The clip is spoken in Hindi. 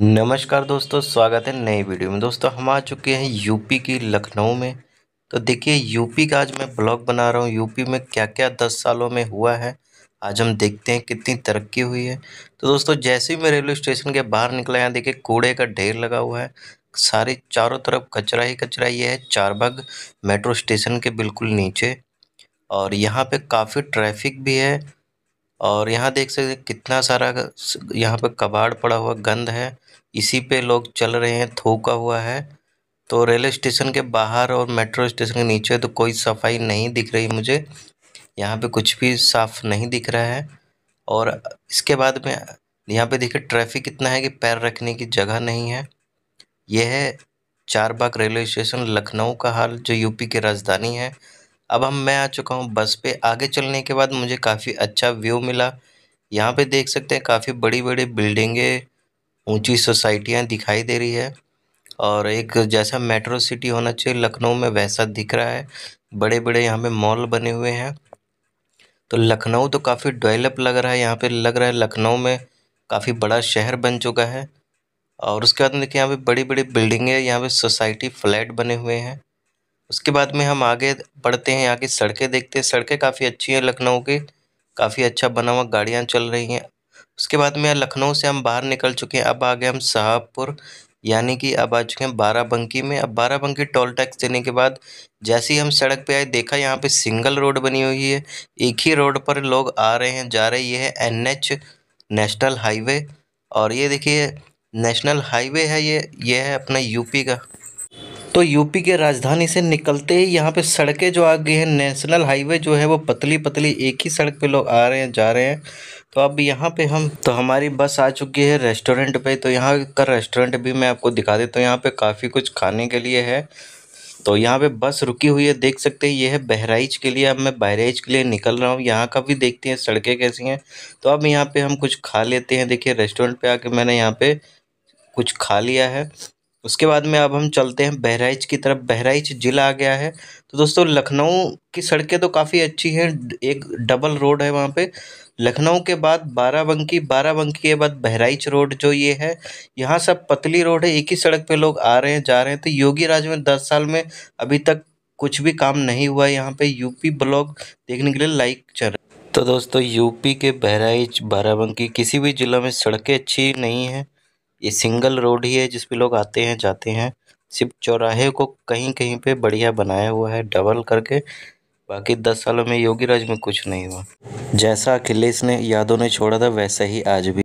नमस्कार दोस्तों स्वागत है नई वीडियो में दोस्तों हम आ चुके हैं यूपी की लखनऊ में तो देखिए यूपी का आज मैं ब्लॉग बना रहा हूँ यूपी में क्या क्या दस सालों में हुआ है आज हम देखते हैं कितनी तरक्की हुई है तो दोस्तों जैसे ही मैं रेलवे स्टेशन के बाहर निकला यहाँ देखिए कूड़े का ढेर लगा हुआ है सारे चारों तरफ कचरा ही कचरा ये है चारबाग मेट्रो स्टेशन के बिल्कुल नीचे और यहाँ पर काफ़ी ट्रैफिक भी है और यहाँ देख सकते कितना सारा यहाँ पे कबाड़ पड़ा हुआ गंद है इसी पे लोग चल रहे हैं थूका हुआ है तो रेलवे स्टेशन के बाहर और मेट्रो स्टेशन के नीचे तो कोई सफाई नहीं दिख रही मुझे यहाँ पे कुछ भी साफ नहीं दिख रहा है और इसके बाद में यहाँ पे देखिए ट्रैफिक इतना है कि पैर रखने की जगह नहीं है यह है चारबाग रेलवे स्टेशन लखनऊ का हाल जो यूपी की राजधानी है अब हम मैं आ चुका हूँ बस पे आगे चलने के बाद मुझे काफ़ी अच्छा व्यू मिला यहाँ पे देख सकते हैं काफ़ी बड़ी बड़ी बिल्डिंगें ऊंची सोसाइटियाँ दिखाई दे रही है और एक जैसा मेट्रो सिटी होना चाहिए लखनऊ में वैसा दिख रहा है बड़े बड़े यहाँ पे मॉल बने हुए हैं तो लखनऊ तो काफ़ी डेवलप लग रहा है यहाँ पर लग रहा है लखनऊ में काफ़ी बड़ा शहर बन चुका है और उसके बाद देखिए यहाँ पे बड़ी बड़ी बिल्डिंगें यहाँ पे सोसाइटी फ्लैट बने हुए हैं उसके बाद में हम आगे बढ़ते हैं यहाँ की सड़कें देखते हैं सड़कें काफ़ी अच्छी हैं लखनऊ की काफ़ी अच्छा बना हुआ गाड़ियाँ चल रही हैं उसके बाद में यहाँ लखनऊ से हम बाहर निकल चुके हैं अब आ गए हम साहबपुर यानी कि अब आ चुके हैं बाराबंकी में अब बाराबंकी टोल टैक्स देने के बाद जैसे ही हम सड़क पे आए देखा यहाँ पे सिंगल रोड बनी हुई है एक ही रोड पर लोग आ रहे हैं जा रहे ये है एन एच नेशनल हाईवे और ये देखिए नेशनल हाईवे है ये ये है अपना यूपी का तो यूपी के राजधानी से निकलते ही यहाँ पे सड़कें जो आ गई हैं नेशनल हाईवे जो है वो पतली पतली एक ही सड़क पे लोग आ रहे हैं जा रहे हैं तो अब यहाँ पे हम तो हमारी बस आ चुकी है रेस्टोरेंट पे तो यहाँ का रेस्टोरेंट भी मैं आपको दिखा देता तो हूँ यहाँ पे काफ़ी कुछ खाने के लिए है तो यहाँ पे बस रुकी हुई है देख सकते हैं ये है बहराइच के लिए अब मैं बहराइच के लिए निकल रहा हूँ यहाँ का भी देखते हैं सड़कें कैसी हैं तो अब यहाँ पे हम कुछ खा लेते हैं देखिए रेस्टोरेंट पे आके मैंने यहाँ पे कुछ खा लिया है उसके बाद में अब हम चलते हैं बहराइच की तरफ बहराइच ज़िला आ गया है तो दोस्तों लखनऊ की सड़कें तो काफ़ी अच्छी हैं एक डबल रोड है वहाँ पे लखनऊ के बाद बाराबंकी बाराबंकी के बाद बहराइच रोड जो ये है यहाँ सब पतली रोड है एक ही सड़क पे लोग आ रहे हैं जा रहे हैं तो योगी राज में दस साल में अभी तक कुछ भी काम नहीं हुआ है यहाँ पर यूपी ब्लॉग देखने के लिए लाइक चल तो दोस्तों यूपी के बहराइच बाराबंकी किसी भी ज़िला में सड़कें अच्छी नहीं हैं ये सिंगल रोड ही है जिसपे लोग आते हैं जाते हैं सिर्फ चौराहे को कहीं कहीं पे बढ़िया बनाया हुआ है डबल करके बाकी दस सालों में योगी राज में कुछ नहीं हुआ जैसा अखिलेश ने यादव ने छोड़ा था वैसा ही आज भी